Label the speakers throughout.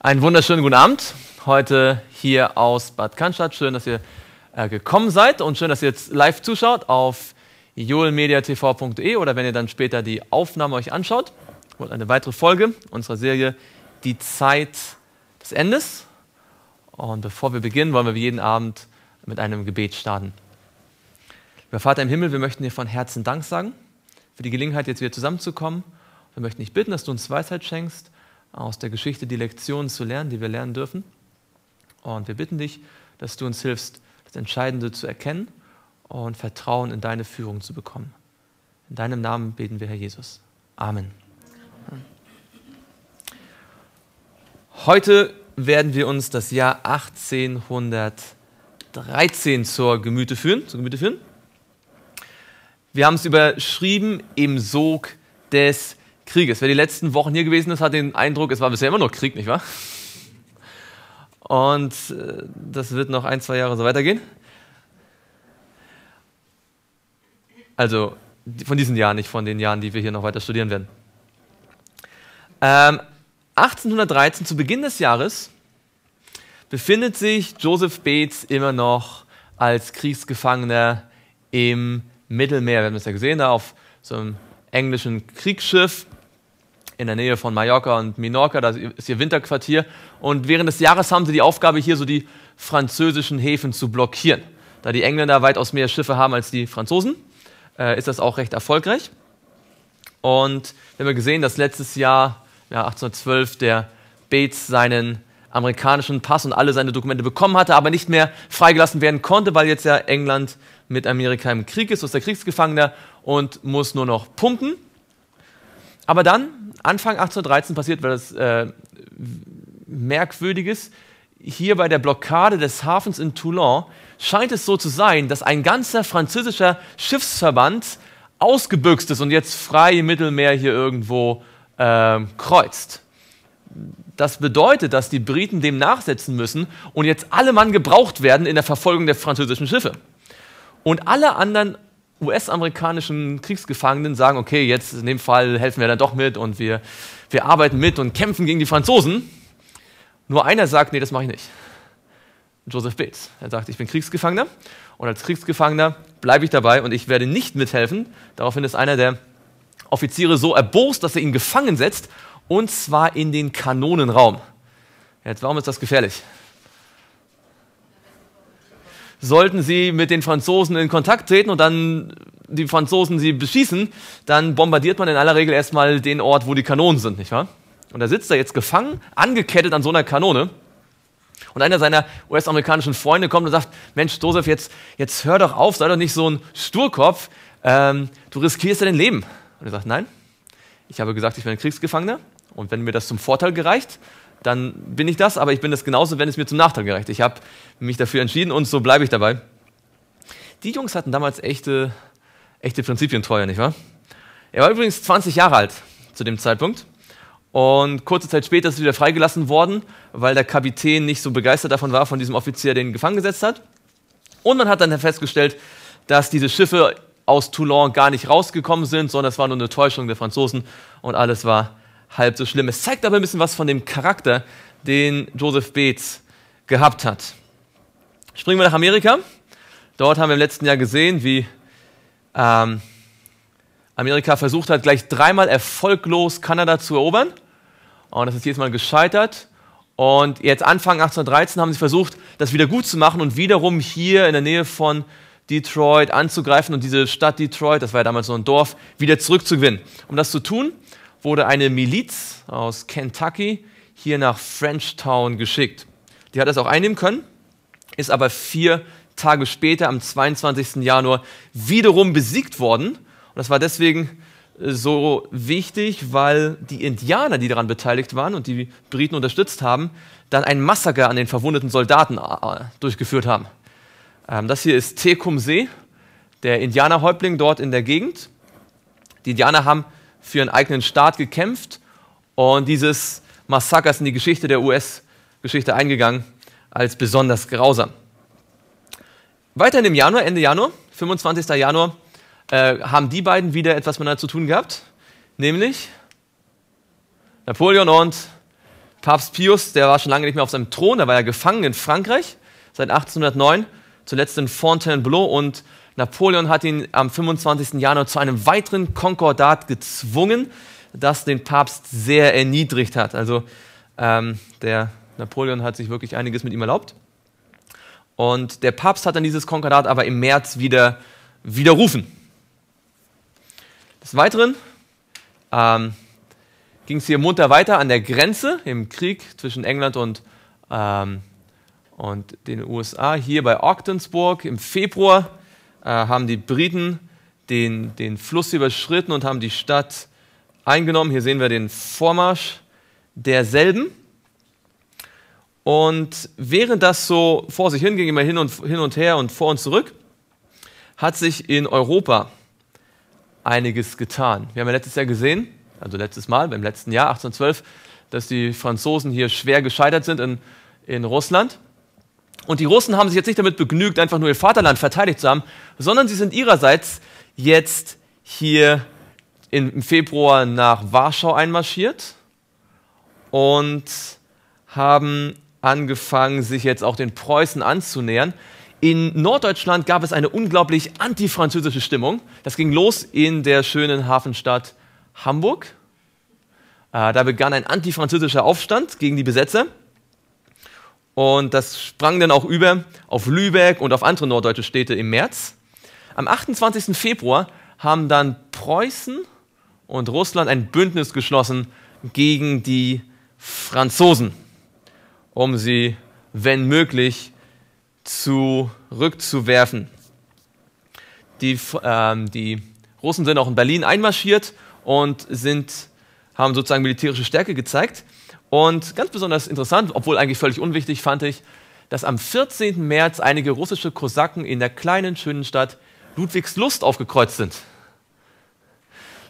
Speaker 1: Einen wunderschönen guten Abend heute hier aus Bad Cannstatt. Schön, dass ihr äh, gekommen seid und schön, dass ihr jetzt live zuschaut auf joelmediatv.de oder wenn ihr dann später die Aufnahme euch anschaut. Und eine weitere Folge unserer Serie Die Zeit des Endes. Und bevor wir beginnen, wollen wir wie jeden Abend mit einem Gebet starten. Lieber Vater im Himmel, wir möchten dir von Herzen Dank sagen für die Gelegenheit, jetzt wieder zusammenzukommen. Wir möchten dich bitten, dass du uns Weisheit schenkst aus der Geschichte die Lektionen zu lernen, die wir lernen dürfen. Und wir bitten dich, dass du uns hilfst, das Entscheidende zu erkennen und Vertrauen in deine Führung zu bekommen. In deinem Namen beten wir, Herr Jesus. Amen. Heute werden wir uns das Jahr 1813 zur Gemüte führen. Zur Gemüte führen. Wir haben es überschrieben im Sog des Krieges. Wer die letzten Wochen hier gewesen ist, hat den Eindruck, es war bisher immer noch Krieg, nicht wahr? Und äh, das wird noch ein, zwei Jahre so weitergehen. Also von diesen Jahren, nicht von den Jahren, die wir hier noch weiter studieren werden. Ähm, 1813, zu Beginn des Jahres, befindet sich Joseph Bates immer noch als Kriegsgefangener im Mittelmeer. Wir haben das ja gesehen, da auf so einem englischen Kriegsschiff in der Nähe von Mallorca und Minorca, da ist ihr Winterquartier. Und während des Jahres haben sie die Aufgabe, hier so die französischen Häfen zu blockieren. Da die Engländer weitaus mehr Schiffe haben als die Franzosen, äh, ist das auch recht erfolgreich. Und wir haben gesehen, dass letztes Jahr, ja, 1812, der Bates seinen amerikanischen Pass und alle seine Dokumente bekommen hatte, aber nicht mehr freigelassen werden konnte, weil jetzt ja England mit Amerika im Krieg ist, ist der Kriegsgefangener und muss nur noch pumpen. Aber dann Anfang 1813 passiert etwas äh, Merkwürdiges. Hier bei der Blockade des Hafens in Toulon scheint es so zu sein, dass ein ganzer französischer Schiffsverband ausgebüxt ist und jetzt frei im Mittelmeer hier irgendwo äh, kreuzt. Das bedeutet, dass die Briten dem nachsetzen müssen und jetzt alle Mann gebraucht werden in der Verfolgung der französischen Schiffe. Und alle anderen US-amerikanischen Kriegsgefangenen sagen, okay, jetzt in dem Fall helfen wir dann doch mit und wir, wir arbeiten mit und kämpfen gegen die Franzosen. Nur einer sagt, nee, das mache ich nicht. Joseph Bates. Er sagt, ich bin Kriegsgefangener und als Kriegsgefangener bleibe ich dabei und ich werde nicht mithelfen. Daraufhin ist einer der Offiziere so erbost, dass er ihn gefangen setzt und zwar in den Kanonenraum. Jetzt, warum ist das gefährlich? sollten sie mit den Franzosen in Kontakt treten und dann die Franzosen sie beschießen, dann bombardiert man in aller Regel erstmal den Ort, wo die Kanonen sind, nicht wahr? Und da sitzt er jetzt gefangen, angekettet an so einer Kanone. Und einer seiner US-amerikanischen Freunde kommt und sagt, Mensch, Josef, jetzt, jetzt hör doch auf, sei doch nicht so ein Sturkopf, ähm, du riskierst ja dein Leben. Und er sagt, nein, ich habe gesagt, ich bin ein Kriegsgefangener und wenn mir das zum Vorteil gereicht, dann bin ich das, aber ich bin das genauso, wenn es mir zum Nachteil gereicht. Ich habe mich dafür entschieden und so bleibe ich dabei. Die Jungs hatten damals echte, echte Prinzipientreue, nicht wahr? Er war übrigens 20 Jahre alt zu dem Zeitpunkt und kurze Zeit später ist er wieder freigelassen worden, weil der Kapitän nicht so begeistert davon war, von diesem Offizier, den gefangen gesetzt hat. Und man hat dann festgestellt, dass diese Schiffe aus Toulon gar nicht rausgekommen sind, sondern es war nur eine Täuschung der Franzosen und alles war halb so schlimm. Es zeigt aber ein bisschen was von dem Charakter, den Joseph Bates gehabt hat. Springen wir nach Amerika. Dort haben wir im letzten Jahr gesehen, wie ähm, Amerika versucht hat, gleich dreimal erfolglos Kanada zu erobern. Und das ist jedes Mal gescheitert. Und jetzt Anfang 1813 haben sie versucht, das wieder gut zu machen und wiederum hier in der Nähe von Detroit anzugreifen und diese Stadt Detroit, das war ja damals so ein Dorf, wieder zurückzugewinnen. Um das zu tun, wurde eine Miliz aus Kentucky hier nach Frenchtown geschickt. Die hat das auch einnehmen können, ist aber vier Tage später, am 22. Januar, wiederum besiegt worden. Und das war deswegen äh, so wichtig, weil die Indianer, die daran beteiligt waren und die Briten unterstützt haben, dann ein Massaker an den verwundeten Soldaten äh, durchgeführt haben. Ähm, das hier ist Tecumseh, der Indianerhäuptling dort in der Gegend. Die Indianer haben für ihren eigenen Staat gekämpft und dieses Massaker ist in die Geschichte der US-Geschichte eingegangen als besonders grausam. Weiterhin im Januar, Ende Januar, 25. Januar, äh, haben die beiden wieder etwas miteinander zu tun gehabt, nämlich Napoleon und Papst Pius, der war schon lange nicht mehr auf seinem Thron, der war ja gefangen in Frankreich seit 1809, zuletzt in Fontainebleau und Napoleon hat ihn am 25. Januar zu einem weiteren Konkordat gezwungen, das den Papst sehr erniedrigt hat. Also ähm, der Napoleon hat sich wirklich einiges mit ihm erlaubt. Und der Papst hat dann dieses Konkordat aber im März wieder widerrufen. Des Weiteren ähm, ging es hier munter weiter an der Grenze im Krieg zwischen England und, ähm, und den USA, hier bei Ogdensburg im Februar äh, haben die Briten den, den Fluss überschritten und haben die Stadt eingenommen. Hier sehen wir den Vormarsch derselben. Und während das so vor sich hinging, immer hin und, hin und her und vor und zurück, hat sich in Europa einiges getan. Wir haben ja letztes Jahr gesehen, also letztes Mal, beim letzten Jahr 1812, dass die Franzosen hier schwer gescheitert sind in, in Russland. Und die Russen haben sich jetzt nicht damit begnügt, einfach nur ihr Vaterland verteidigt zu haben, sondern sie sind ihrerseits jetzt hier im Februar nach Warschau einmarschiert und haben angefangen, sich jetzt auch den Preußen anzunähern. In Norddeutschland gab es eine unglaublich antifranzösische Stimmung. Das ging los in der schönen Hafenstadt Hamburg. Äh, da begann ein antifranzösischer Aufstand gegen die Besetzer. Und das sprang dann auch über auf Lübeck und auf andere norddeutsche Städte im März. Am 28. Februar haben dann Preußen und Russland ein Bündnis geschlossen gegen die Franzosen, um sie, wenn möglich, zurückzuwerfen. Die, ähm, die Russen sind auch in Berlin einmarschiert und sind, haben sozusagen militärische Stärke gezeigt. Und ganz besonders interessant, obwohl eigentlich völlig unwichtig, fand ich, dass am 14. März einige russische Kosaken in der kleinen, schönen Stadt Ludwigslust aufgekreuzt sind.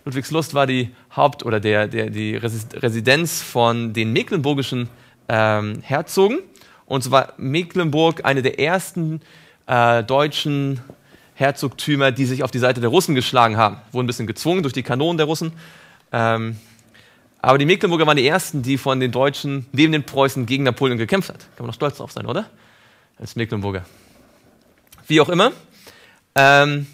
Speaker 1: Ludwigslust war die Haupt- oder der, der, die Residenz von den mecklenburgischen ähm, Herzogen. Und so war Mecklenburg eine der ersten äh, deutschen Herzogtümer, die sich auf die Seite der Russen geschlagen haben. Wurden ein bisschen gezwungen durch die Kanonen der Russen. Ähm, aber die Mecklenburger waren die ersten, die von den Deutschen neben den Preußen gegen Napoleon gekämpft hat. Kann man doch stolz drauf sein, oder? Als Mecklenburger. Wie auch immer. Ähm,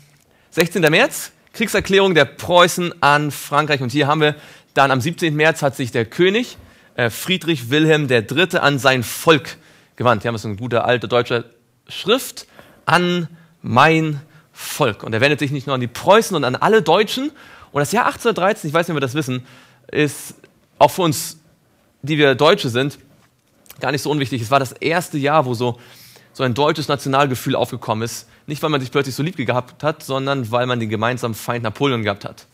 Speaker 1: 16. März, Kriegserklärung der Preußen an Frankreich. Und hier haben wir dann am 17. März hat sich der König äh, Friedrich Wilhelm III. an sein Volk gewandt. Hier haben wir so eine gute alte deutsche Schrift. An mein Volk. Und er wendet sich nicht nur an die Preußen und an alle Deutschen. Und das Jahr 1813, ich weiß nicht, ob wir das wissen, ist auch für uns, die wir Deutsche sind, gar nicht so unwichtig. Es war das erste Jahr, wo so, so ein deutsches Nationalgefühl aufgekommen ist. Nicht, weil man sich plötzlich so lieb gehabt hat, sondern weil man den gemeinsamen Feind Napoleon gehabt hat.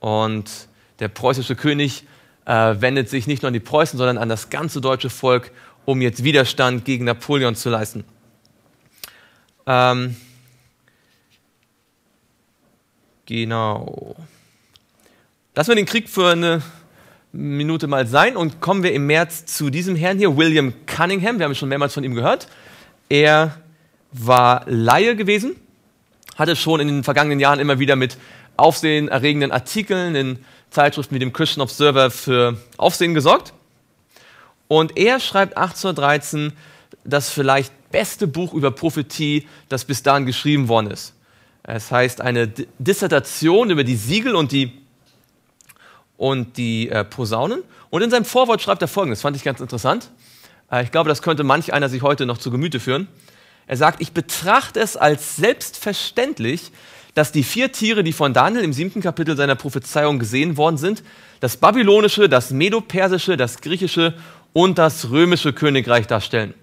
Speaker 1: Und der preußische König äh, wendet sich nicht nur an die Preußen, sondern an das ganze deutsche Volk, um jetzt Widerstand gegen Napoleon zu leisten. Ähm, genau. Lassen wir den Krieg für eine Minute mal sein und kommen wir im März zu diesem Herrn hier, William Cunningham. Wir haben schon mehrmals von ihm gehört. Er war Laie gewesen, hatte schon in den vergangenen Jahren immer wieder mit aufsehenerregenden Artikeln in Zeitschriften wie dem Christian Observer für Aufsehen gesorgt. Und er schreibt 1813 das vielleicht beste Buch über Prophetie, das bis dahin geschrieben worden ist. Es heißt eine Dissertation über die Siegel und die und die äh, Posaunen. Und in seinem Vorwort schreibt er folgendes, fand ich ganz interessant. Äh, ich glaube, das könnte manch einer sich heute noch zu Gemüte führen. Er sagt, ich betrachte es als selbstverständlich, dass die vier Tiere, die von Daniel im siebten Kapitel seiner Prophezeiung gesehen worden sind, das babylonische, das medopersische, das griechische und das römische Königreich darstellen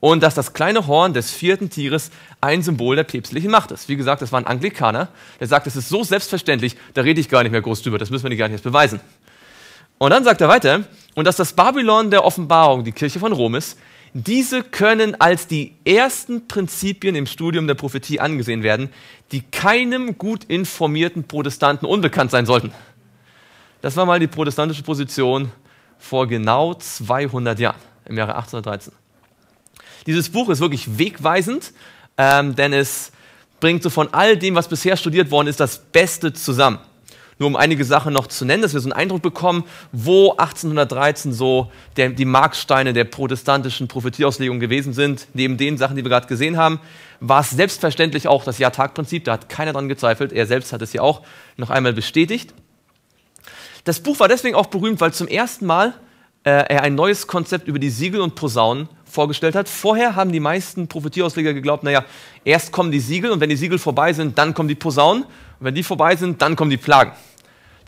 Speaker 1: und dass das kleine Horn des vierten Tieres ein Symbol der päpstlichen Macht ist. Wie gesagt, das war ein Anglikaner, der sagt, es ist so selbstverständlich, da rede ich gar nicht mehr groß drüber, das müssen wir dir gar nicht erst beweisen. Und dann sagt er weiter, und dass das Babylon der Offenbarung, die Kirche von Rom ist, diese können als die ersten Prinzipien im Studium der Prophetie angesehen werden, die keinem gut informierten Protestanten unbekannt sein sollten. Das war mal die protestantische Position vor genau 200 Jahren, im Jahre 1813. Dieses Buch ist wirklich wegweisend, ähm, denn es bringt so von all dem, was bisher studiert worden ist, das Beste zusammen. Nur um einige Sachen noch zu nennen, dass wir so einen Eindruck bekommen, wo 1813 so der, die Marksteine der protestantischen Prophetieauslegung gewesen sind. Neben den Sachen, die wir gerade gesehen haben, war es selbstverständlich auch das Jahr-Tag-Prinzip, Da hat keiner dran gezweifelt. Er selbst hat es ja auch noch einmal bestätigt. Das Buch war deswegen auch berühmt, weil zum ersten Mal äh, er ein neues Konzept über die Siegel und Posaunen vorgestellt hat. Vorher haben die meisten Prophetieausleger geglaubt, naja, erst kommen die Siegel und wenn die Siegel vorbei sind, dann kommen die Posaunen und wenn die vorbei sind, dann kommen die Plagen.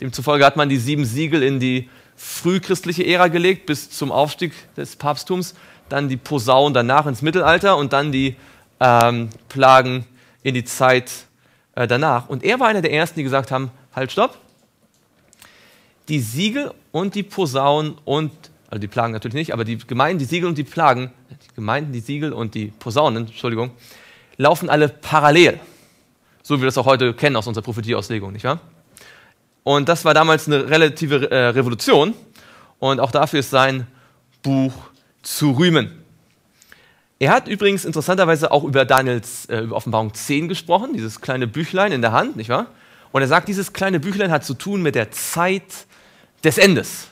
Speaker 1: Demzufolge hat man die sieben Siegel in die frühchristliche Ära gelegt bis zum Aufstieg des Papsttums, dann die Posaunen danach ins Mittelalter und dann die ähm, Plagen in die Zeit äh, danach. Und er war einer der Ersten, die gesagt haben, halt, stopp, die Siegel und die Posaunen und die also die Plagen natürlich nicht, aber die Gemeinden, die Siegel und die Plagen, die Gemeinden, die Siegel und die Posaunen, Entschuldigung, laufen alle parallel. So wie wir das auch heute kennen aus unserer Prophetieauslegung, nicht wahr? Und das war damals eine relative äh, Revolution und auch dafür ist sein Buch zu rühmen. Er hat übrigens interessanterweise auch über Daniels äh, über Offenbarung 10 gesprochen, dieses kleine Büchlein in der Hand, nicht wahr? Und er sagt, dieses kleine Büchlein hat zu tun mit der Zeit des Endes.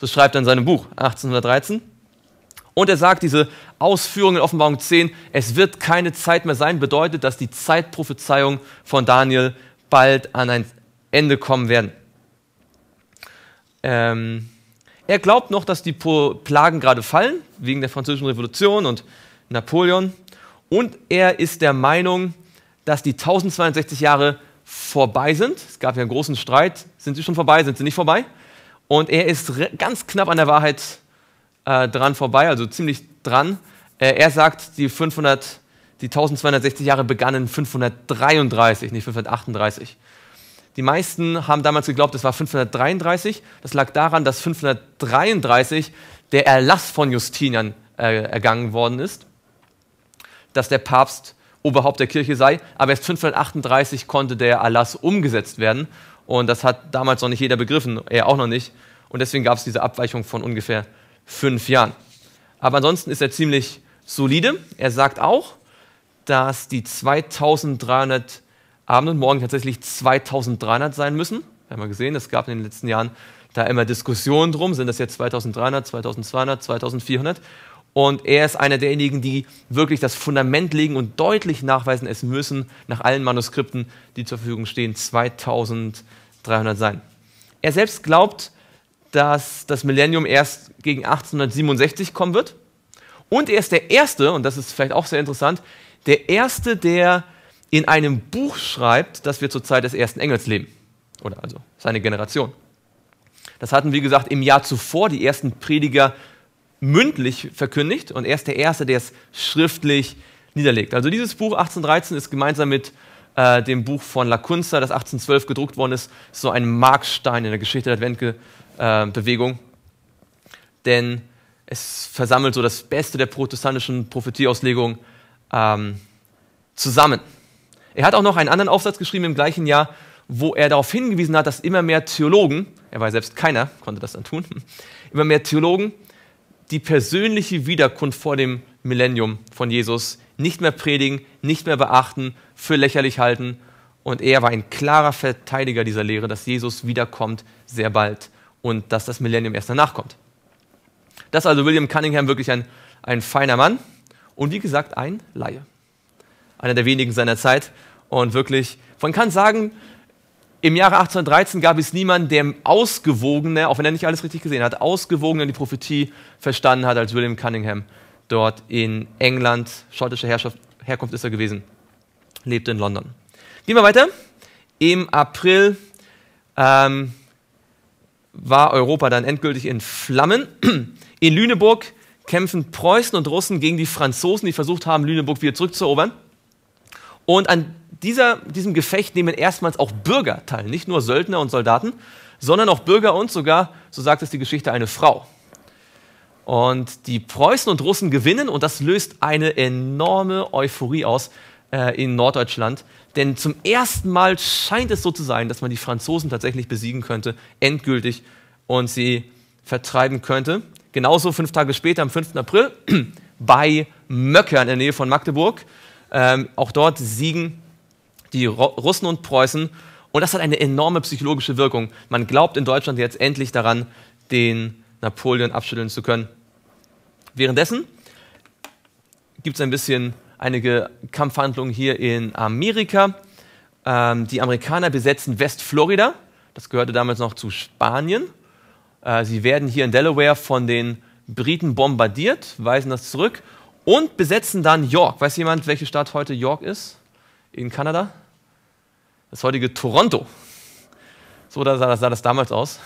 Speaker 1: Das schreibt er in seinem Buch 1813. Und er sagt, diese Ausführung in Offenbarung 10, es wird keine Zeit mehr sein, bedeutet, dass die Zeitprophezeiung von Daniel bald an ein Ende kommen werden. Ähm, er glaubt noch, dass die Plagen gerade fallen, wegen der Französischen Revolution und Napoleon. Und er ist der Meinung, dass die 1062 Jahre vorbei sind. Es gab ja einen großen Streit. Sind sie schon vorbei? Sind sie nicht vorbei? Und er ist ganz knapp an der Wahrheit äh, dran vorbei, also ziemlich dran. Äh, er sagt, die 500, die 1260 Jahre begannen 533, nicht 538. Die meisten haben damals geglaubt, es war 533. Das lag daran, dass 533 der Erlass von Justinian äh, ergangen worden ist, dass der Papst Oberhaupt der Kirche sei, aber erst 538 konnte der Erlass umgesetzt werden und das hat damals noch nicht jeder begriffen, er auch noch nicht. Und deswegen gab es diese Abweichung von ungefähr fünf Jahren. Aber ansonsten ist er ziemlich solide. Er sagt auch, dass die 2300 Abend und Morgen tatsächlich 2300 sein müssen. Wir haben ja gesehen, es gab in den letzten Jahren da immer Diskussionen drum, sind das jetzt 2300, 2200, 2400. Und er ist einer derjenigen, die wirklich das Fundament legen und deutlich nachweisen, es müssen nach allen Manuskripten, die zur Verfügung stehen, 2300 300 sein. Er selbst glaubt, dass das Millennium erst gegen 1867 kommen wird. Und er ist der Erste, und das ist vielleicht auch sehr interessant, der Erste, der in einem Buch schreibt, dass wir zur Zeit des ersten Engels leben. Oder also seine Generation. Das hatten, wie gesagt, im Jahr zuvor die ersten Prediger mündlich verkündigt und er ist der Erste, der es schriftlich niederlegt. Also dieses Buch 1813 ist gemeinsam mit äh, dem Buch von Lacunza, das 1812 gedruckt worden ist, ist so ein Markstein in der Geschichte der Adventbewegung. Äh, Denn es versammelt so das Beste der protestantischen Prophetieauslegung ähm, zusammen. Er hat auch noch einen anderen Aufsatz geschrieben im gleichen Jahr, wo er darauf hingewiesen hat, dass immer mehr Theologen, er war selbst keiner, konnte das dann tun, immer mehr Theologen die persönliche Wiederkunft vor dem Millennium von Jesus nicht mehr predigen, nicht mehr beachten, für lächerlich halten. Und er war ein klarer Verteidiger dieser Lehre, dass Jesus wiederkommt sehr bald und dass das Millennium erst danach kommt. Das ist also William Cunningham wirklich ein, ein feiner Mann und wie gesagt ein Laie. Einer der wenigen seiner Zeit und wirklich, man kann sagen, im Jahre 1813 gab es niemanden, der ausgewogener, auch wenn er nicht alles richtig gesehen hat, ausgewogener die Prophetie verstanden hat als William Cunningham dort in England, schottische Herkunft ist er gewesen, lebte in London. Gehen wir weiter. Im April ähm, war Europa dann endgültig in Flammen. In Lüneburg kämpfen Preußen und Russen gegen die Franzosen, die versucht haben, Lüneburg wieder zurückzuerobern. Und an dieser, diesem Gefecht nehmen erstmals auch Bürger teil, nicht nur Söldner und Soldaten, sondern auch Bürger und sogar, so sagt es die Geschichte, eine Frau. Und die Preußen und Russen gewinnen und das löst eine enorme Euphorie aus äh, in Norddeutschland. Denn zum ersten Mal scheint es so zu sein, dass man die Franzosen tatsächlich besiegen könnte, endgültig, und sie vertreiben könnte. Genauso fünf Tage später, am 5. April, bei Möckern in der Nähe von Magdeburg. Ähm, auch dort siegen die Ro Russen und Preußen. Und das hat eine enorme psychologische Wirkung. Man glaubt in Deutschland jetzt endlich daran, den Napoleon abschütteln zu können. Währenddessen gibt es ein bisschen einige Kampfhandlungen hier in Amerika. Ähm, die Amerikaner besetzen Westflorida. Das gehörte damals noch zu Spanien. Äh, sie werden hier in Delaware von den Briten bombardiert, weisen das zurück und besetzen dann York. Weiß jemand, welche Stadt heute York ist? In Kanada? Das heutige Toronto. So sah das, sah das damals aus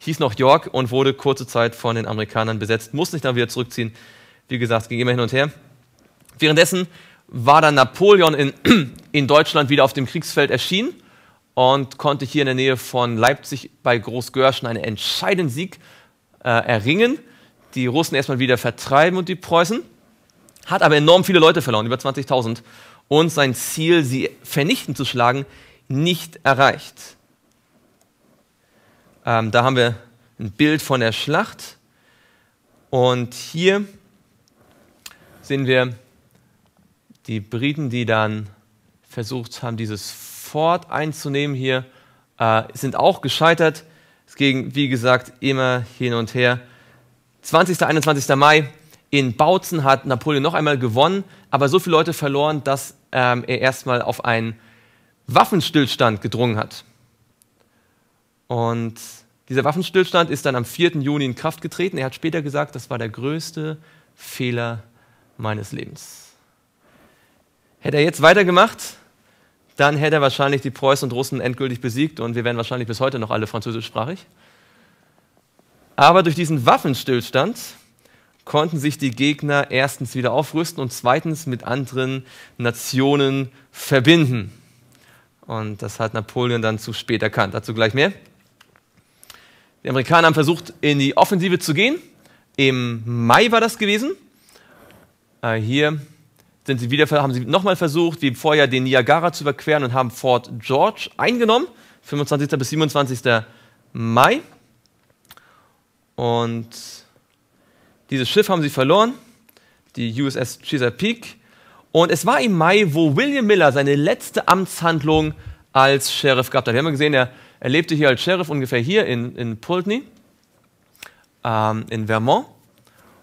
Speaker 1: hieß noch York und wurde kurze Zeit von den Amerikanern besetzt, musste sich dann wieder zurückziehen. Wie gesagt, ging immer hin und her. Währenddessen war dann Napoleon in, in Deutschland wieder auf dem Kriegsfeld erschienen und konnte hier in der Nähe von Leipzig bei Großgörschen einen entscheidenden Sieg äh, erringen. Die Russen erstmal wieder vertreiben und die Preußen. Hat aber enorm viele Leute verloren, über 20.000. Und sein Ziel, sie vernichtend zu schlagen, nicht erreicht. Ähm, da haben wir ein Bild von der Schlacht. Und hier sehen wir die Briten, die dann versucht haben, dieses Fort einzunehmen hier, äh, sind auch gescheitert. Es ging, wie gesagt, immer hin und her. 20. 21. Mai in Bautzen hat Napoleon noch einmal gewonnen, aber so viele Leute verloren, dass ähm, er erstmal auf einen Waffenstillstand gedrungen hat. Und dieser Waffenstillstand ist dann am 4. Juni in Kraft getreten. Er hat später gesagt, das war der größte Fehler meines Lebens. Hätte er jetzt weitergemacht, dann hätte er wahrscheinlich die Preußen und Russen endgültig besiegt und wir wären wahrscheinlich bis heute noch alle französischsprachig. Aber durch diesen Waffenstillstand konnten sich die Gegner erstens wieder aufrüsten und zweitens mit anderen Nationen verbinden. Und das hat Napoleon dann zu spät erkannt. Dazu gleich mehr. Die Amerikaner haben versucht, in die Offensive zu gehen. Im Mai war das gewesen. Äh, hier sind sie wieder, haben sie nochmal versucht, wie vorher den Niagara zu überqueren und haben Fort George eingenommen. 25. bis 27. Mai. Und dieses Schiff haben sie verloren, die USS Chesapeake. Und es war im Mai, wo William Miller seine letzte Amtshandlung als Sheriff gehabt hat. Wir haben ja gesehen, er er lebte hier als Sheriff ungefähr hier in, in Pulteney, ähm, in Vermont.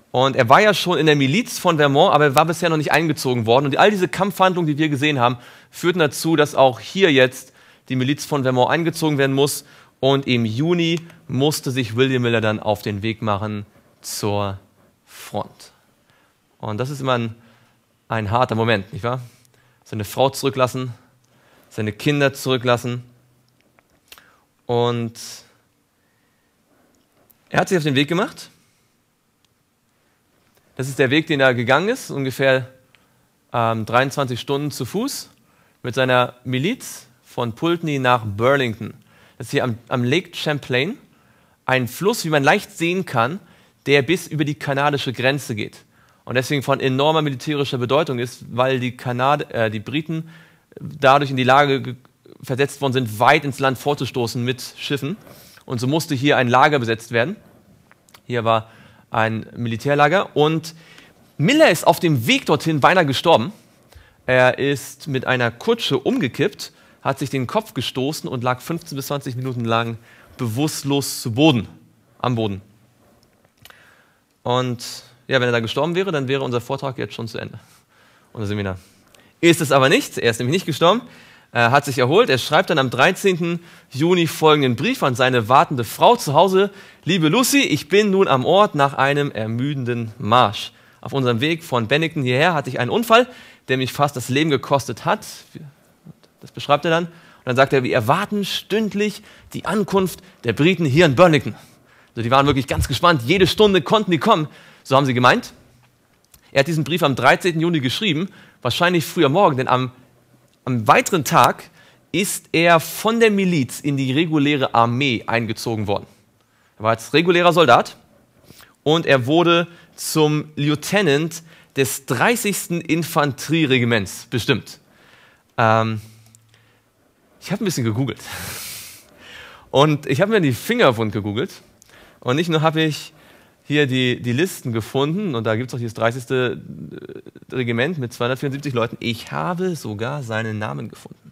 Speaker 1: Und er war ja schon in der Miliz von Vermont, aber er war bisher noch nicht eingezogen worden. Und all diese Kampfhandlungen, die wir gesehen haben, führten dazu, dass auch hier jetzt die Miliz von Vermont eingezogen werden muss. Und im Juni musste sich William Miller dann auf den Weg machen zur Front. Und das ist immer ein, ein harter Moment, nicht wahr? Seine Frau zurücklassen, seine Kinder zurücklassen, und er hat sich auf den Weg gemacht. Das ist der Weg, den er gegangen ist, ungefähr ähm, 23 Stunden zu Fuß mit seiner Miliz von Pulteney nach Burlington. Das ist hier am, am Lake Champlain, ein Fluss, wie man leicht sehen kann, der bis über die kanadische Grenze geht und deswegen von enormer militärischer Bedeutung ist, weil die, Kanad äh, die Briten dadurch in die Lage gekommen versetzt worden sind, weit ins Land vorzustoßen mit Schiffen. Und so musste hier ein Lager besetzt werden. Hier war ein Militärlager. Und Miller ist auf dem Weg dorthin beinahe gestorben. Er ist mit einer Kutsche umgekippt, hat sich den Kopf gestoßen und lag 15 bis 20 Minuten lang bewusstlos zu Boden, am Boden. Und ja, wenn er da gestorben wäre, dann wäre unser Vortrag jetzt schon zu Ende. Unser Seminar. Ist es aber nicht. Er ist nämlich nicht gestorben. Äh, hat sich erholt. Er schreibt dann am 13. Juni folgenden Brief an seine wartende Frau zu Hause. Liebe Lucy, ich bin nun am Ort nach einem ermüdenden Marsch. Auf unserem Weg von Bennington hierher hatte ich einen Unfall, der mich fast das Leben gekostet hat. Das beschreibt er dann. Und dann sagt er, wir erwarten stündlich die Ankunft der Briten hier in Bennington. Also die waren wirklich ganz gespannt. Jede Stunde konnten die kommen. So haben sie gemeint. Er hat diesen Brief am 13. Juni geschrieben, wahrscheinlich früher Morgen, denn am am weiteren Tag ist er von der Miliz in die reguläre Armee eingezogen worden. Er war jetzt regulärer Soldat und er wurde zum Lieutenant des 30. Infanterieregiments bestimmt. Ähm, ich habe ein bisschen gegoogelt. Und ich habe mir die Finger gegoogelt. Und nicht nur habe ich hier die, die Listen gefunden und da gibt es auch dieses 30. Äh, Regiment mit 274 Leuten. Ich habe sogar seinen Namen gefunden.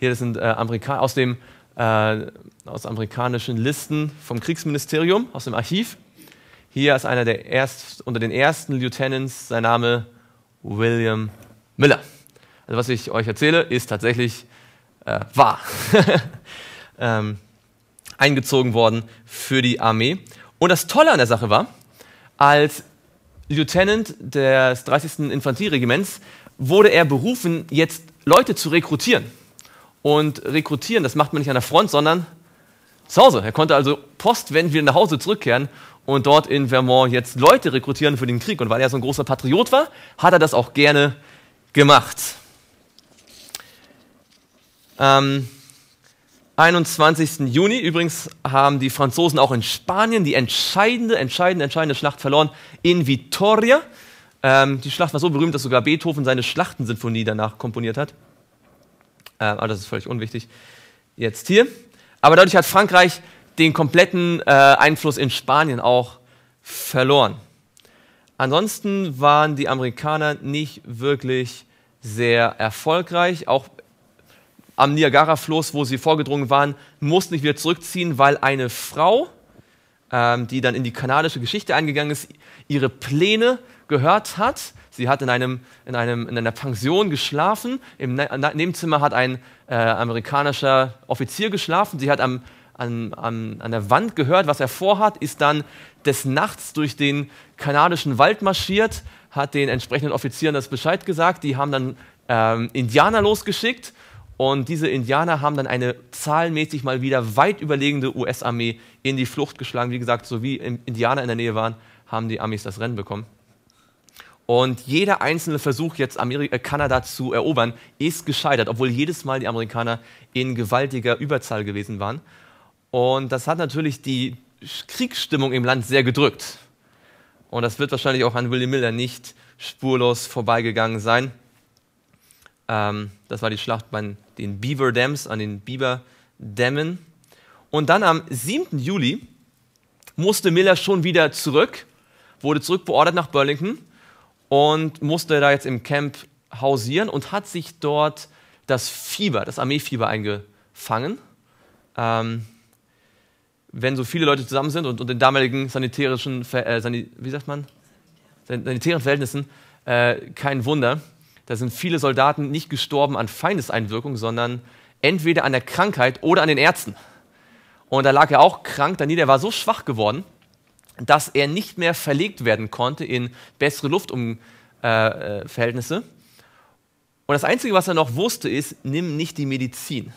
Speaker 1: Hier, das sind äh, Amerikaner aus dem äh, aus amerikanischen Listen vom Kriegsministerium, aus dem Archiv. Hier ist einer der erst, unter den ersten Lieutenants, sein Name William Miller. Also was ich euch erzähle, ist tatsächlich äh, wahr. ähm, eingezogen worden für die Armee. Und das Tolle an der Sache war, als Lieutenant des 30. Infanterieregiments wurde er berufen, jetzt Leute zu rekrutieren. Und rekrutieren, das macht man nicht an der Front, sondern zu Hause. Er konnte also postwendend wieder nach Hause zurückkehren und dort in Vermont jetzt Leute rekrutieren für den Krieg. Und weil er so ein großer Patriot war, hat er das auch gerne gemacht. Ähm, 21. Juni. Übrigens haben die Franzosen auch in Spanien die entscheidende, entscheidende, entscheidende Schlacht verloren in Vitoria. Ähm, die Schlacht war so berühmt, dass sogar Beethoven seine Schlachtensinfonie danach komponiert hat. Ähm, aber das ist völlig unwichtig. Jetzt hier. Aber dadurch hat Frankreich den kompletten äh, Einfluss in Spanien auch verloren. Ansonsten waren die Amerikaner nicht wirklich sehr erfolgreich, auch am Niagara-Floß, wo sie vorgedrungen waren, mussten sich wieder zurückziehen, weil eine Frau, ähm, die dann in die kanadische Geschichte eingegangen ist, ihre Pläne gehört hat. Sie hat in, einem, in, einem, in einer Pension geschlafen. Im ne Nebenzimmer hat ein äh, amerikanischer Offizier geschlafen. Sie hat am, an, an, an der Wand gehört, was er vorhat, ist dann des Nachts durch den kanadischen Wald marschiert, hat den entsprechenden Offizieren das Bescheid gesagt. Die haben dann ähm, Indianer losgeschickt und diese Indianer haben dann eine zahlenmäßig mal wieder weit überlegende US-Armee in die Flucht geschlagen. Wie gesagt, so wie Indianer in der Nähe waren, haben die Amis das Rennen bekommen. Und jeder einzelne Versuch, jetzt Amerika, äh, Kanada zu erobern, ist gescheitert, obwohl jedes Mal die Amerikaner in gewaltiger Überzahl gewesen waren. Und das hat natürlich die Kriegsstimmung im Land sehr gedrückt. Und das wird wahrscheinlich auch an William Miller nicht spurlos vorbeigegangen sein. Ähm, das war die Schlacht bei den Beaver Dams, an den Beaver Dämmen. Und dann am 7. Juli musste Miller schon wieder zurück, wurde zurückbeordert nach Burlington und musste da jetzt im Camp hausieren und hat sich dort das Fieber, das Armeefieber eingefangen. Ähm, wenn so viele Leute zusammen sind und unter den damaligen sanitärischen, äh, wie sagt man? sanitären Verhältnissen, äh, kein Wunder da sind viele Soldaten nicht gestorben an Feindeseinwirkung, sondern entweder an der Krankheit oder an den Ärzten. Und da lag er auch krank, da nieder, er war so schwach geworden, dass er nicht mehr verlegt werden konnte in bessere Luftverhältnisse. Äh, äh, und das Einzige, was er noch wusste, ist, nimm nicht die Medizin.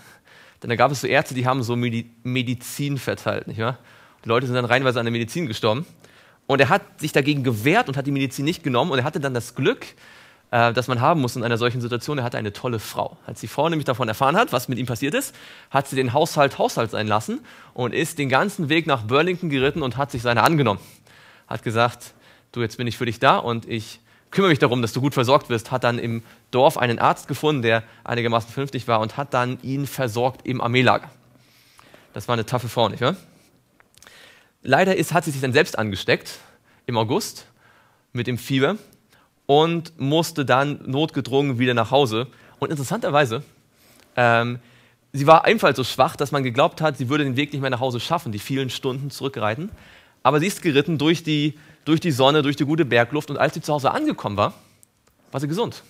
Speaker 1: Denn da gab es so Ärzte, die haben so Medizin verteilt, nicht wahr? Die Leute sind dann reinweise an der Medizin gestorben. Und er hat sich dagegen gewehrt und hat die Medizin nicht genommen. Und er hatte dann das Glück, äh, das man haben muss in einer solchen Situation. Er hatte eine tolle Frau. Als die Frau nämlich davon erfahren hat, was mit ihm passiert ist, hat sie den Haushalt Haushalt sein lassen und ist den ganzen Weg nach Burlington geritten und hat sich seiner angenommen. Hat gesagt, du, jetzt bin ich für dich da und ich kümmere mich darum, dass du gut versorgt wirst, hat dann im Dorf einen Arzt gefunden, der einigermaßen vernünftig war und hat dann ihn versorgt im Armeelager. Das war eine taffe Frau, nicht wahr? Leider ist, hat sie sich dann selbst angesteckt im August mit dem Fieber und musste dann notgedrungen wieder nach Hause. Und interessanterweise, ähm, sie war ebenfalls so schwach, dass man geglaubt hat, sie würde den Weg nicht mehr nach Hause schaffen, die vielen Stunden zurückreiten. Aber sie ist geritten durch die, durch die Sonne, durch die gute Bergluft und als sie zu Hause angekommen war, war sie gesund.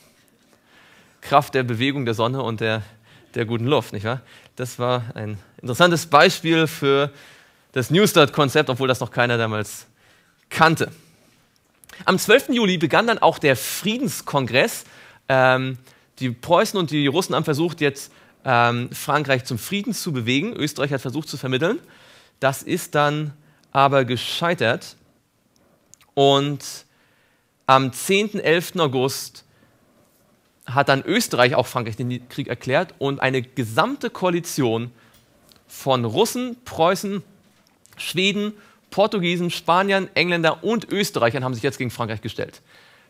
Speaker 1: Kraft der Bewegung der Sonne und der, der guten Luft, nicht wahr? Das war ein interessantes Beispiel für das New Start-Konzept, obwohl das noch keiner damals kannte. Am 12. Juli begann dann auch der Friedenskongress. Ähm, die Preußen und die Russen haben versucht, jetzt ähm, Frankreich zum Frieden zu bewegen. Österreich hat versucht zu vermitteln. Das ist dann aber gescheitert. Und am 10. 11. August hat dann Österreich auch Frankreich den Krieg erklärt und eine gesamte Koalition von Russen, Preußen, Schweden Portugiesen, Spaniern, Engländer und Österreichern haben sich jetzt gegen Frankreich gestellt.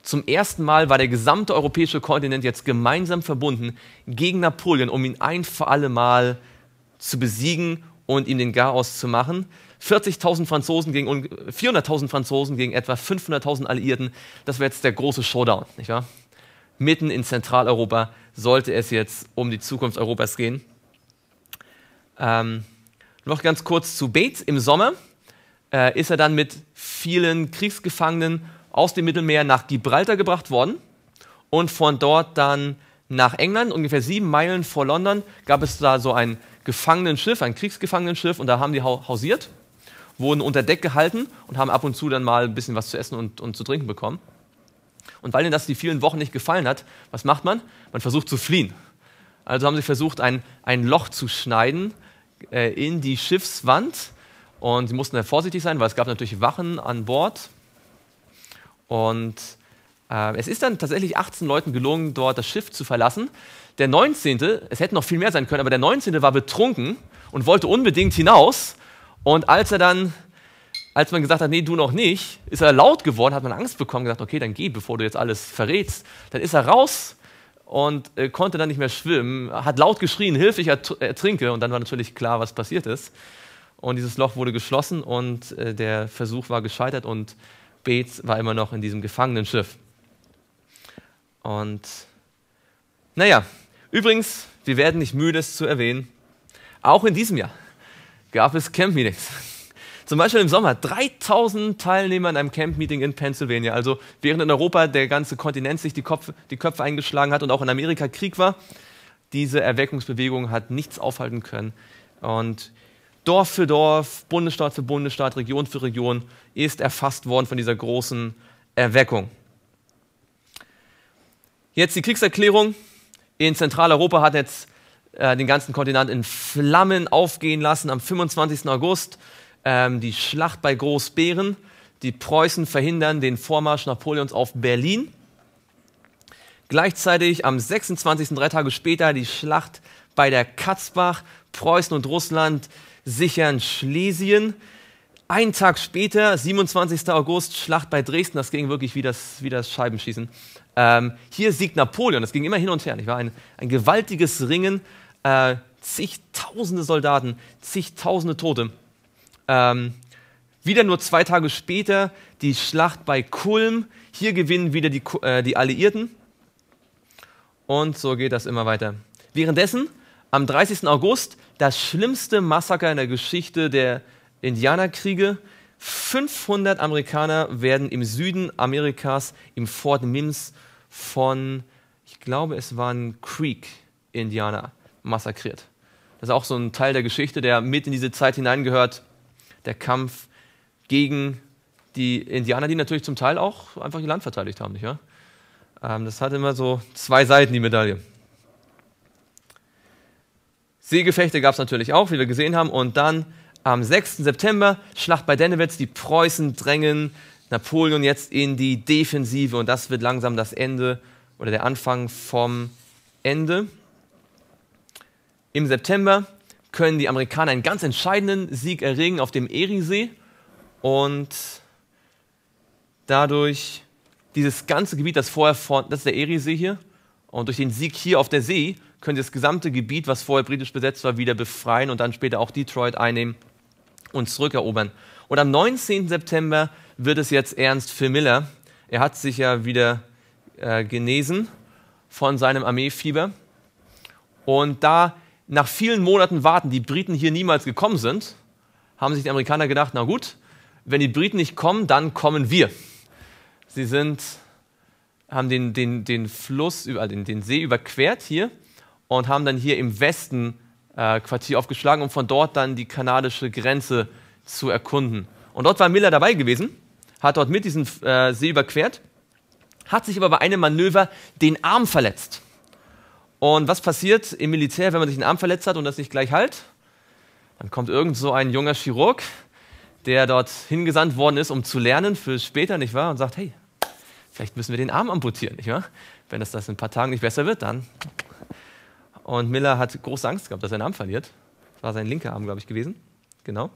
Speaker 1: Zum ersten Mal war der gesamte europäische Kontinent jetzt gemeinsam verbunden gegen Napoleon, um ihn ein für alle Mal zu besiegen und ihm den Garaus zu machen. 40.000 Franzosen gegen 400.000 Franzosen gegen etwa 500.000 Alliierten. Das wäre jetzt der große Showdown, nicht wahr? Mitten in Zentraleuropa sollte es jetzt um die Zukunft Europas gehen. Ähm, noch ganz kurz zu Bates im Sommer äh, ist er dann mit vielen Kriegsgefangenen aus dem Mittelmeer nach Gibraltar gebracht worden und von dort dann nach England, ungefähr sieben Meilen vor London, gab es da so ein Gefangenenschiff, ein Kriegsgefangenenschiff und da haben die hausiert, wurden unter Deck gehalten und haben ab und zu dann mal ein bisschen was zu essen und, und zu trinken bekommen. Und weil ihnen das die vielen Wochen nicht gefallen hat, was macht man? Man versucht zu fliehen. Also haben sie versucht, ein, ein Loch zu schneiden äh, in die Schiffswand und sie mussten sehr vorsichtig sein, weil es gab natürlich Wachen an Bord. Und äh, es ist dann tatsächlich 18 Leuten gelungen, dort das Schiff zu verlassen. Der 19., es hätten noch viel mehr sein können, aber der 19. war betrunken und wollte unbedingt hinaus. Und als er dann, als man gesagt hat, nee, du noch nicht, ist er laut geworden, hat man Angst bekommen, gesagt, okay, dann geh, bevor du jetzt alles verrätst. Dann ist er raus und äh, konnte dann nicht mehr schwimmen, hat laut geschrien, Hilfe, ich ertrinke. Und dann war natürlich klar, was passiert ist. Und dieses Loch wurde geschlossen und äh, der Versuch war gescheitert und Bates war immer noch in diesem Gefangenenschiff. Und naja, übrigens, wir werden nicht müde, es zu erwähnen, auch in diesem Jahr gab es Camp-Meetings. Zum Beispiel im Sommer 3000 Teilnehmer in einem Camp-Meeting in Pennsylvania. Also während in Europa der ganze Kontinent sich die, Kopf, die Köpfe eingeschlagen hat und auch in Amerika Krieg war, diese Erweckungsbewegung hat nichts aufhalten können. Und Dorf für Dorf, Bundesstaat für Bundesstaat, Region für Region ist erfasst worden von dieser großen Erweckung. Jetzt die Kriegserklärung in Zentraleuropa hat jetzt äh, den ganzen Kontinent in Flammen aufgehen lassen am 25. August. Ähm, die Schlacht bei Großbeeren. Die Preußen verhindern den Vormarsch Napoleons auf Berlin. Gleichzeitig am 26. drei Tage später die Schlacht bei der Katzbach. Preußen und Russland sichern Schlesien. Ein Tag später, 27. August, Schlacht bei Dresden, das ging wirklich wie das, wie das Scheibenschießen. Ähm, hier siegt Napoleon, das ging immer hin und her. Ich war ein, ein gewaltiges Ringen, äh, zigtausende Soldaten, zigtausende Tote. Ähm, wieder nur zwei Tage später die Schlacht bei Kulm. Hier gewinnen wieder die, äh, die Alliierten. Und so geht das immer weiter. Währenddessen am 30. August das schlimmste Massaker in der Geschichte der Indianerkriege. 500 Amerikaner werden im Süden Amerikas im Fort Mims von, ich glaube, es waren Creek-Indianer massakriert. Das ist auch so ein Teil der Geschichte, der mit in diese Zeit hineingehört. Der Kampf gegen die Indianer, die natürlich zum Teil auch einfach ihr Land verteidigt haben. Nicht, ja? Ähm, das hat immer so zwei Seiten, die Medaille. Seegefechte gab es natürlich auch, wie wir gesehen haben. Und dann am 6. September, Schlacht bei Dennewitz, die Preußen drängen Napoleon jetzt in die Defensive und das wird langsam das Ende oder der Anfang vom Ende. Im September können die Amerikaner einen ganz entscheidenden Sieg erringen auf dem Eriesee und dadurch dieses ganze Gebiet, das vorher von, das ist der Eriesee hier, und durch den Sieg hier auf der See können sie das gesamte Gebiet, was vorher britisch besetzt war, wieder befreien und dann später auch Detroit einnehmen und zurückerobern. Und am 19. September wird es jetzt ernst für Miller. Er hat sich ja wieder äh, genesen von seinem Armeefieber. Und da nach vielen Monaten warten die Briten hier niemals gekommen sind, haben sich die Amerikaner gedacht, na gut, wenn die Briten nicht kommen, dann kommen wir. Sie sind, haben den, den, den Fluss, den, den See überquert hier und haben dann hier im Westen äh, Quartier aufgeschlagen, um von dort dann die kanadische Grenze zu erkunden. Und dort war Miller dabei gewesen, hat dort mit diesem äh, See überquert, hat sich aber bei einem Manöver den Arm verletzt. Und was passiert im Militär, wenn man sich den Arm verletzt hat und das nicht gleich heilt? Dann kommt irgend so ein junger Chirurg, der dort hingesandt worden ist, um zu lernen für später, nicht wahr? Und sagt, hey, vielleicht müssen wir den Arm amputieren, nicht wahr? Wenn das, das in ein paar Tagen nicht besser wird, dann und Miller hat große Angst gehabt, dass er seinen Arm verliert. Das war sein linker Arm, glaube ich, gewesen. Genau.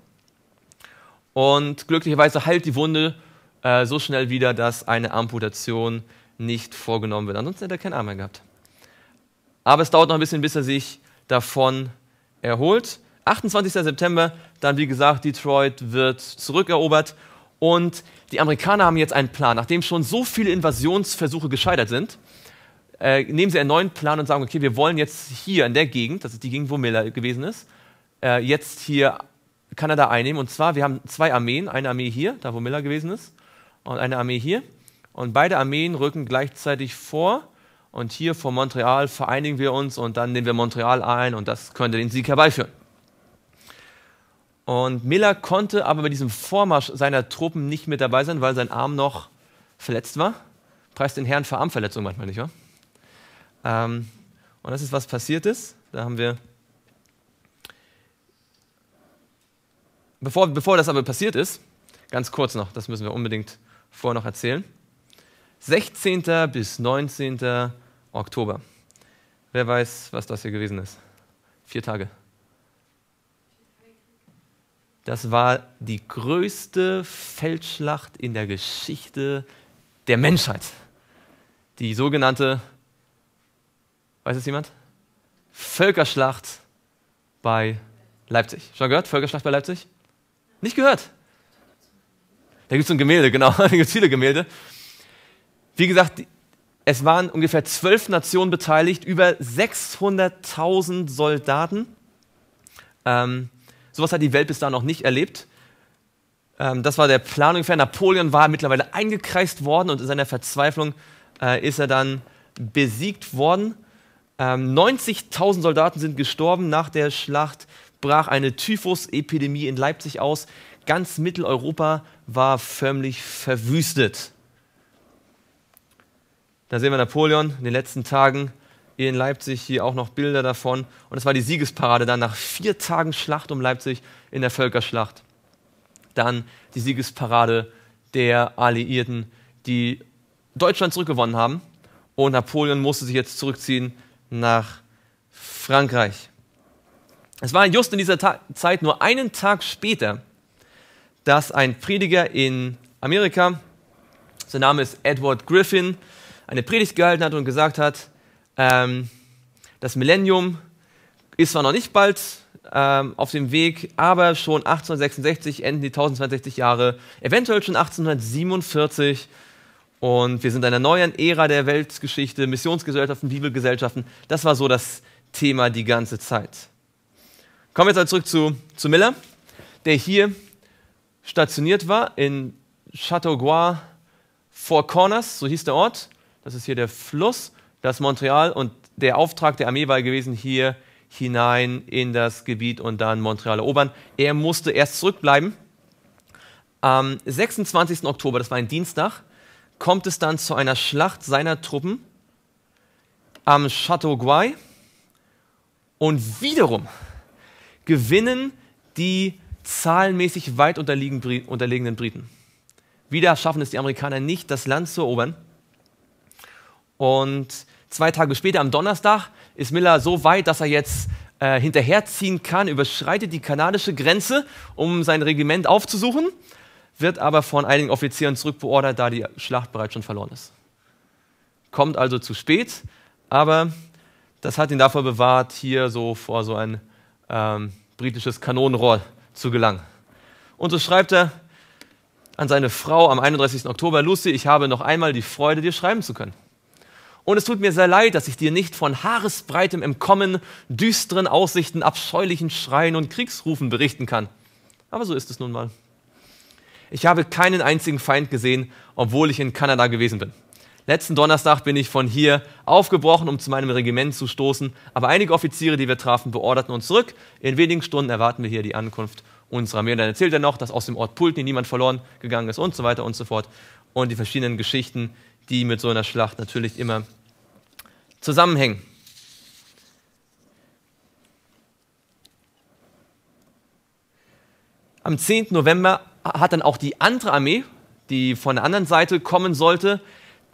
Speaker 1: Und glücklicherweise heilt die Wunde äh, so schnell wieder, dass eine Amputation nicht vorgenommen wird. Ansonsten hätte er keinen Arm mehr gehabt. Aber es dauert noch ein bisschen, bis er sich davon erholt. 28. September, dann wie gesagt, Detroit wird zurückerobert. Und die Amerikaner haben jetzt einen Plan. Nachdem schon so viele Invasionsversuche gescheitert sind, äh, nehmen sie einen neuen Plan und sagen, okay, wir wollen jetzt hier in der Gegend, das ist die Gegend, wo Miller gewesen ist, äh, jetzt hier Kanada einnehmen. Und zwar, wir haben zwei Armeen, eine Armee hier, da wo Miller gewesen ist, und eine Armee hier. Und beide Armeen rücken gleichzeitig vor. Und hier vor Montreal vereinigen wir uns und dann nehmen wir Montreal ein und das könnte den Sieg herbeiführen. Und Miller konnte aber bei diesem Vormarsch seiner Truppen nicht mit dabei sein, weil sein Arm noch verletzt war. Preist den Herrn für Armverletzung manchmal, nicht oder? Ähm, und das ist, was passiert ist. Da haben wir. Bevor, bevor das aber passiert ist, ganz kurz noch, das müssen wir unbedingt vorher noch erzählen. 16. bis 19. Oktober. Wer weiß, was das hier gewesen ist? Vier Tage. Das war die größte Feldschlacht in der Geschichte der Menschheit. Die sogenannte Weiß es jemand? Völkerschlacht bei Leipzig. Schon gehört? Völkerschlacht bei Leipzig? Nicht gehört. Da gibt es ein Gemälde, genau. Da gibt es viele Gemälde. Wie gesagt, es waren ungefähr zwölf Nationen beteiligt, über 600.000 Soldaten. Ähm, sowas hat die Welt bis da noch nicht erlebt. Ähm, das war der Plan ungefähr. Napoleon war mittlerweile eingekreist worden und in seiner Verzweiflung äh, ist er dann besiegt worden. 90.000 ähm, Soldaten sind gestorben. Nach der Schlacht brach eine Typhusepidemie in Leipzig aus. Ganz Mitteleuropa war förmlich verwüstet. Da sehen wir Napoleon in den letzten Tagen in Leipzig, hier auch noch Bilder davon. Und es war die Siegesparade dann nach vier Tagen Schlacht um Leipzig in der Völkerschlacht. Dann die Siegesparade der Alliierten, die Deutschland zurückgewonnen haben. Und Napoleon musste sich jetzt zurückziehen nach Frankreich. Es war just in dieser Ta Zeit nur einen Tag später, dass ein Prediger in Amerika, sein Name ist Edward Griffin, eine Predigt gehalten hat und gesagt hat, ähm, das Millennium ist zwar noch nicht bald ähm, auf dem Weg, aber schon 1866 enden die 1062 Jahre, eventuell schon 1847 und wir sind in einer neuen Ära der Weltgeschichte, Missionsgesellschaften, Bibelgesellschaften. Das war so das Thema die ganze Zeit. Kommen wir jetzt halt zurück zu, zu Miller, der hier stationiert war in Chateauguay Four Corners, so hieß der Ort. Das ist hier der Fluss, das Montreal und der Auftrag der Armee war gewesen, hier hinein in das Gebiet und dann Montreal erobern. Er musste erst zurückbleiben. Am 26. Oktober, das war ein Dienstag, kommt es dann zu einer Schlacht seiner Truppen am Chateau Guay und wiederum gewinnen die zahlenmäßig weit unterlegenen Briten. Wieder schaffen es die Amerikaner nicht, das Land zu erobern. Und zwei Tage später, am Donnerstag, ist Miller so weit, dass er jetzt äh, hinterherziehen kann, überschreitet die kanadische Grenze, um sein Regiment aufzusuchen wird aber von einigen Offizieren zurückbeordert, da die Schlacht bereits schon verloren ist. Kommt also zu spät, aber das hat ihn davor bewahrt, hier so vor so ein ähm, britisches Kanonenrohr zu gelangen. Und so schreibt er an seine Frau am 31. Oktober, Lucy, ich habe noch einmal die Freude, dir schreiben zu können. Und es tut mir sehr leid, dass ich dir nicht von haaresbreitem Entkommen, düsteren Aussichten, abscheulichen Schreien und Kriegsrufen berichten kann. Aber so ist es nun mal. Ich habe keinen einzigen Feind gesehen, obwohl ich in Kanada gewesen bin. Letzten Donnerstag bin ich von hier aufgebrochen, um zu meinem Regiment zu stoßen, aber einige Offiziere, die wir trafen, beorderten uns zurück. In wenigen Stunden erwarten wir hier die Ankunft unserer Armee. Und dann erzählt er noch, dass aus dem Ort Pulten niemand verloren gegangen ist und so weiter und so fort. Und die verschiedenen Geschichten, die mit so einer Schlacht natürlich immer zusammenhängen. Am 10. November hat dann auch die andere Armee, die von der anderen Seite kommen sollte,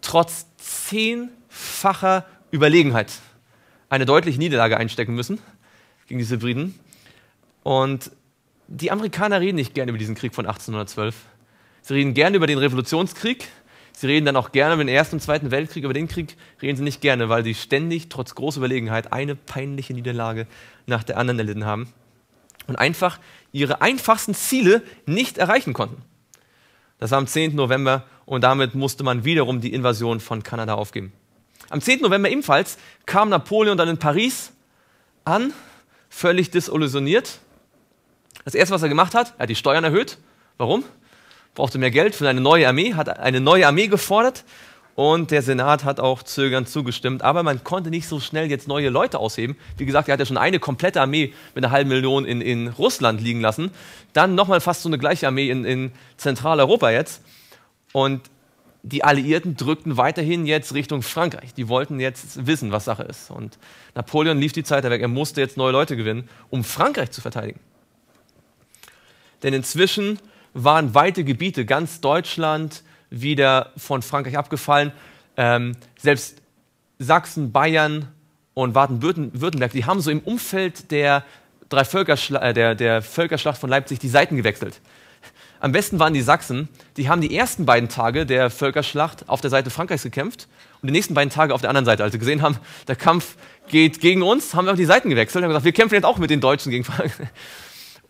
Speaker 1: trotz zehnfacher Überlegenheit eine deutliche Niederlage einstecken müssen gegen diese Briten. Und die Amerikaner reden nicht gerne über diesen Krieg von 1812. Sie reden gerne über den Revolutionskrieg. Sie reden dann auch gerne über den Ersten und Zweiten Weltkrieg, über den Krieg reden sie nicht gerne, weil sie ständig, trotz großer Überlegenheit, eine peinliche Niederlage nach der anderen erlitten haben. Und einfach ihre einfachsten Ziele nicht erreichen konnten. Das war am 10. November und damit musste man wiederum die Invasion von Kanada aufgeben. Am 10. November ebenfalls kam Napoleon dann in Paris an, völlig disillusioniert. Das erste, was er gemacht hat, er hat die Steuern erhöht. Warum? Brauchte mehr Geld für eine neue Armee, hat eine neue Armee gefordert und der Senat hat auch zögernd zugestimmt, aber man konnte nicht so schnell jetzt neue Leute ausheben. Wie gesagt, er hat ja schon eine komplette Armee mit einer halben Million in, in Russland liegen lassen. Dann nochmal fast so eine gleiche Armee in, in Zentraleuropa jetzt. Und die Alliierten drückten weiterhin jetzt Richtung Frankreich. Die wollten jetzt wissen, was Sache ist. Und Napoleon lief die Zeit weg. Er musste jetzt neue Leute gewinnen, um Frankreich zu verteidigen. Denn inzwischen waren weite Gebiete, ganz Deutschland, wieder von Frankreich abgefallen. Ähm, selbst Sachsen, Bayern und Baden-Württemberg, die haben so im Umfeld der, drei Völkerschla äh, der, der Völkerschlacht von Leipzig die Seiten gewechselt. Am besten waren die Sachsen. Die haben die ersten beiden Tage der Völkerschlacht auf der Seite Frankreichs gekämpft und die nächsten beiden Tage auf der anderen Seite. Als sie gesehen haben, der Kampf geht gegen uns, haben wir auch die Seiten gewechselt und haben gesagt, wir kämpfen jetzt auch mit den Deutschen gegen Frankreich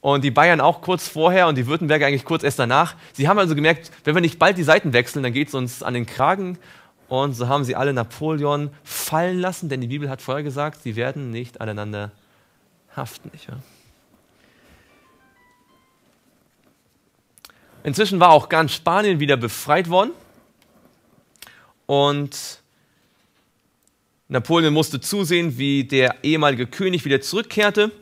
Speaker 1: und die Bayern auch kurz vorher und die Württemberger eigentlich kurz erst danach. Sie haben also gemerkt, wenn wir nicht bald die Seiten wechseln, dann geht es uns an den Kragen. Und so haben sie alle Napoleon fallen lassen, denn die Bibel hat vorher gesagt, sie werden nicht aneinander haften. Nicht wahr? Inzwischen war auch ganz Spanien wieder befreit worden. Und Napoleon musste zusehen, wie der ehemalige König wieder zurückkehrte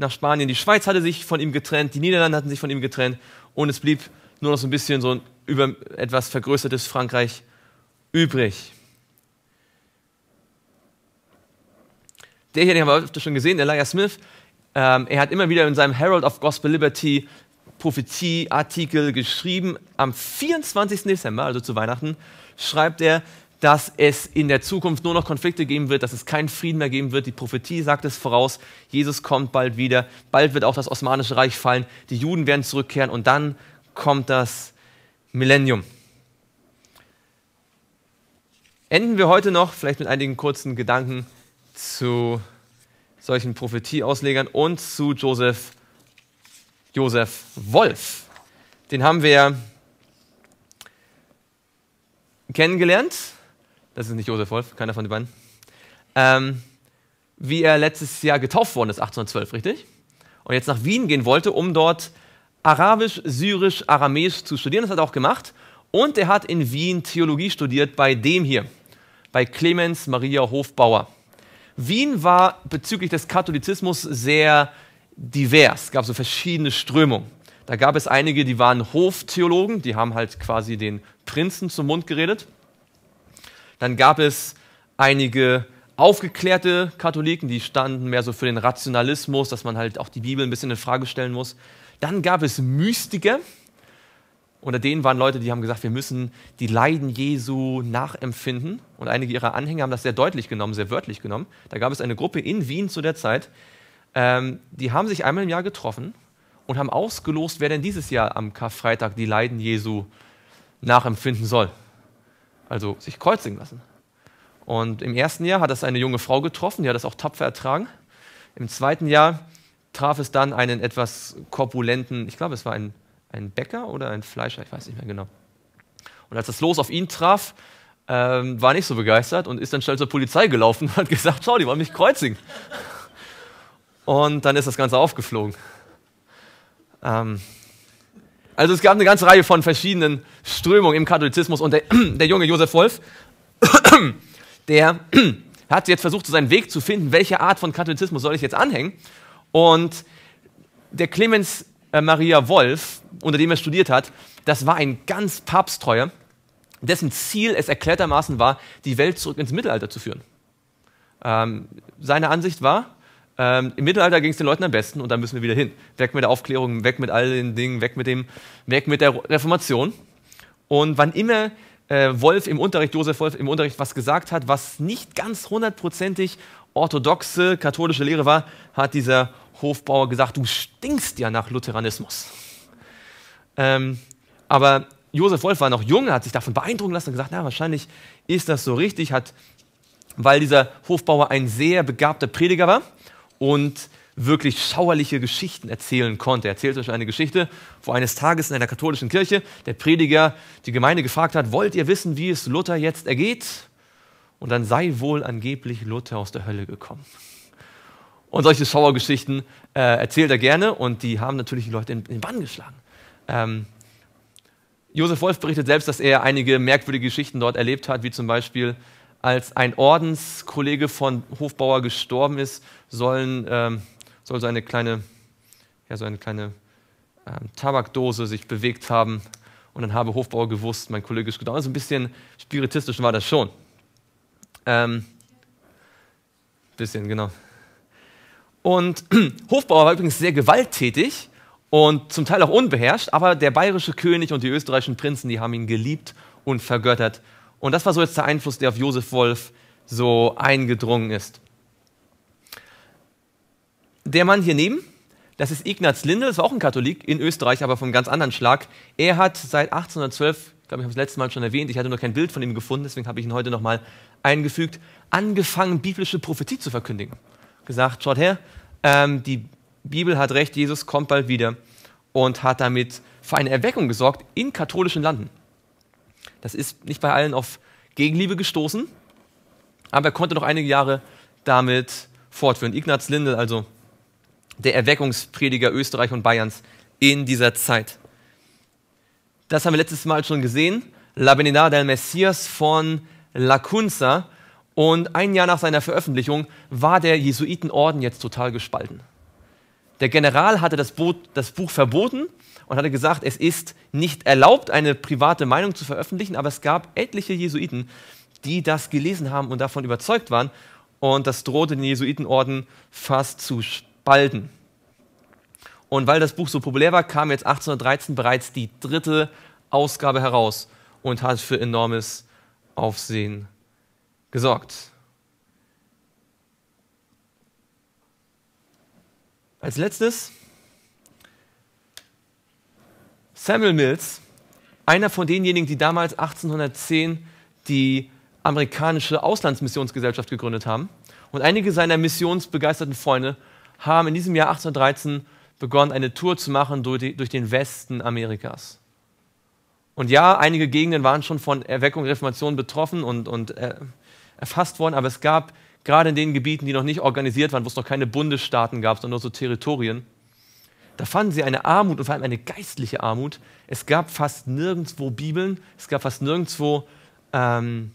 Speaker 1: nach Spanien. Die Schweiz hatte sich von ihm getrennt, die Niederlande hatten sich von ihm getrennt und es blieb nur noch so ein bisschen so ein über etwas vergrößertes Frankreich übrig. Der hier, den haben wir öfter schon gesehen, Elijah Smith, ähm, er hat immer wieder in seinem Herald of Gospel Liberty prophetie geschrieben. Am 24. Dezember, also zu Weihnachten, schreibt er, dass es in der Zukunft nur noch Konflikte geben wird, dass es keinen Frieden mehr geben wird. Die Prophetie sagt es voraus, Jesus kommt bald wieder, bald wird auch das Osmanische Reich fallen, die Juden werden zurückkehren und dann kommt das Millennium. Enden wir heute noch vielleicht mit einigen kurzen Gedanken zu solchen Prophetieauslegern und zu Joseph, Joseph Wolf. Den haben wir kennengelernt das ist nicht Josef Wolf, keiner von den beiden. Ähm, wie er letztes Jahr getauft worden ist, 1812, richtig? Und jetzt nach Wien gehen wollte, um dort Arabisch, Syrisch, Aramäisch zu studieren. Das hat er auch gemacht. Und er hat in Wien Theologie studiert bei dem hier, bei Clemens Maria Hofbauer. Wien war bezüglich des Katholizismus sehr divers. Es gab so verschiedene Strömungen. Da gab es einige, die waren Hoftheologen, die haben halt quasi den Prinzen zum Mund geredet. Dann gab es einige aufgeklärte Katholiken, die standen mehr so für den Rationalismus, dass man halt auch die Bibel ein bisschen in Frage stellen muss. Dann gab es Mystiker. Unter denen waren Leute, die haben gesagt, wir müssen die Leiden Jesu nachempfinden. Und einige ihrer Anhänger haben das sehr deutlich genommen, sehr wörtlich genommen. Da gab es eine Gruppe in Wien zu der Zeit, ähm, die haben sich einmal im Jahr getroffen und haben ausgelost, wer denn dieses Jahr am Karfreitag die Leiden Jesu nachempfinden soll also sich kreuzigen lassen. Und im ersten Jahr hat es eine junge Frau getroffen, die hat das auch tapfer ertragen. Im zweiten Jahr traf es dann einen etwas korpulenten, ich glaube, es war ein, ein Bäcker oder ein Fleischer, ich weiß nicht mehr genau. Und als das Los auf ihn traf, ähm, war nicht so begeistert und ist dann schnell zur Polizei gelaufen und hat gesagt, schau, die wollen mich kreuzigen. Und dann ist das Ganze aufgeflogen. Ähm, also es gab eine ganze Reihe von verschiedenen Strömungen im Katholizismus und der, der junge Josef Wolf, der hat jetzt versucht, so seinen Weg zu finden, welche Art von Katholizismus soll ich jetzt anhängen. Und der Clemens äh, Maria Wolf, unter dem er studiert hat, das war ein ganz Papsttreuer, dessen Ziel es erklärtermaßen war, die Welt zurück ins Mittelalter zu führen. Ähm, seine Ansicht war, ähm, Im Mittelalter ging es den Leuten am besten und da müssen wir wieder hin. Weg mit der Aufklärung, weg mit all den Dingen, weg mit, dem, weg mit der Reformation. Und wann immer äh, Wolf im Unterricht, Josef Wolf im Unterricht was gesagt hat, was nicht ganz hundertprozentig orthodoxe katholische Lehre war, hat dieser Hofbauer gesagt, du stinkst ja nach Lutheranismus. Ähm, aber Josef Wolf war noch jung, hat sich davon beeindrucken lassen und gesagt, na, wahrscheinlich ist das so richtig, hat, weil dieser Hofbauer ein sehr begabter Prediger war, und wirklich schauerliche Geschichten erzählen konnte. Er erzählt euch eine Geschichte, wo eines Tages in einer katholischen Kirche der Prediger die Gemeinde gefragt hat, wollt ihr wissen, wie es Luther jetzt ergeht? Und dann sei wohl angeblich Luther aus der Hölle gekommen. Und solche Schauergeschichten äh, erzählt er gerne und die haben natürlich die Leute in, in den Bann geschlagen. Ähm, Josef Wolf berichtet selbst, dass er einige merkwürdige Geschichten dort erlebt hat, wie zum Beispiel, als ein Ordenskollege von Hofbauer gestorben ist, sollen, ähm, soll so eine kleine, ja, so eine kleine ähm, Tabakdose sich bewegt haben. Und dann habe Hofbauer gewusst, mein Kollege ist gestorben. Also ein bisschen spiritistisch war das schon. Ähm, bisschen, genau. Und Hofbauer war übrigens sehr gewalttätig und zum Teil auch unbeherrscht, aber der bayerische König und die österreichischen Prinzen, die haben ihn geliebt und vergöttert und das war so jetzt der Einfluss, der auf Josef Wolf so eingedrungen ist. Der Mann hier neben, das ist Ignaz Lindel, das war auch ein Katholik in Österreich, aber vom ganz anderen Schlag. Er hat seit 1812, glaube ich, habe das letzte Mal schon erwähnt, ich hatte noch kein Bild von ihm gefunden, deswegen habe ich ihn heute nochmal eingefügt, angefangen, biblische Prophetie zu verkündigen. Gesagt, schaut her, ähm, die Bibel hat recht, Jesus kommt bald wieder und hat damit für eine Erweckung gesorgt in katholischen Landen. Das ist nicht bei allen auf Gegenliebe gestoßen, aber er konnte noch einige Jahre damit fortführen. Ignaz Lindel, also der Erweckungsprediger Österreich und Bayerns in dieser Zeit. Das haben wir letztes Mal schon gesehen. La Benedad del Messias von La Cunza. Und ein Jahr nach seiner Veröffentlichung war der Jesuitenorden jetzt total gespalten. Der General hatte das, Bo das Buch verboten und hatte gesagt, es ist nicht erlaubt, eine private Meinung zu veröffentlichen, aber es gab etliche Jesuiten, die das gelesen haben und davon überzeugt waren und das drohte den Jesuitenorden fast zu spalten. Und weil das Buch so populär war, kam jetzt 1813 bereits die dritte Ausgabe heraus und hat für enormes Aufsehen gesorgt. Als letztes Samuel Mills, einer von denjenigen, die damals 1810 die amerikanische Auslandsmissionsgesellschaft gegründet haben. Und einige seiner missionsbegeisterten Freunde haben in diesem Jahr 1813 begonnen, eine Tour zu machen durch, die, durch den Westen Amerikas. Und ja, einige Gegenden waren schon von Erweckung, und Reformation betroffen und, und äh, erfasst worden, aber es gab gerade in den Gebieten, die noch nicht organisiert waren, wo es noch keine Bundesstaaten gab, sondern nur so Territorien, da fanden sie eine Armut und vor allem eine geistliche Armut. Es gab fast nirgendwo Bibeln, es gab fast nirgendwo ähm,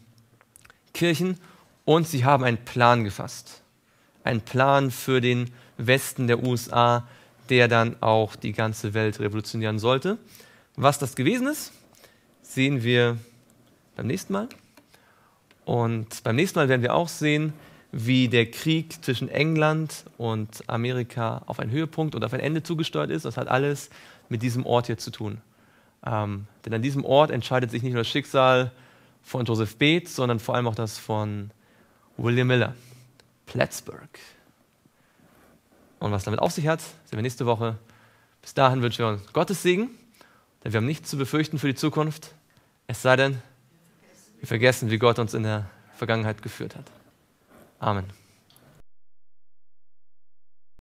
Speaker 1: Kirchen und sie haben einen Plan gefasst. Einen Plan für den Westen der USA, der dann auch die ganze Welt revolutionieren sollte. Was das gewesen ist, sehen wir beim nächsten Mal. Und beim nächsten Mal werden wir auch sehen, wie der Krieg zwischen England und Amerika auf einen Höhepunkt und auf ein Ende zugesteuert ist. Das hat alles mit diesem Ort hier zu tun. Ähm, denn an diesem Ort entscheidet sich nicht nur das Schicksal von Joseph Bates, sondern vor allem auch das von William Miller. Plattsburgh. Und was damit auf sich hat, sehen wir nächste Woche. Bis dahin wünschen wir uns Gottes Segen, denn wir haben nichts zu befürchten für die Zukunft, es sei denn, wir vergessen, wie Gott uns in der Vergangenheit geführt hat. Amen.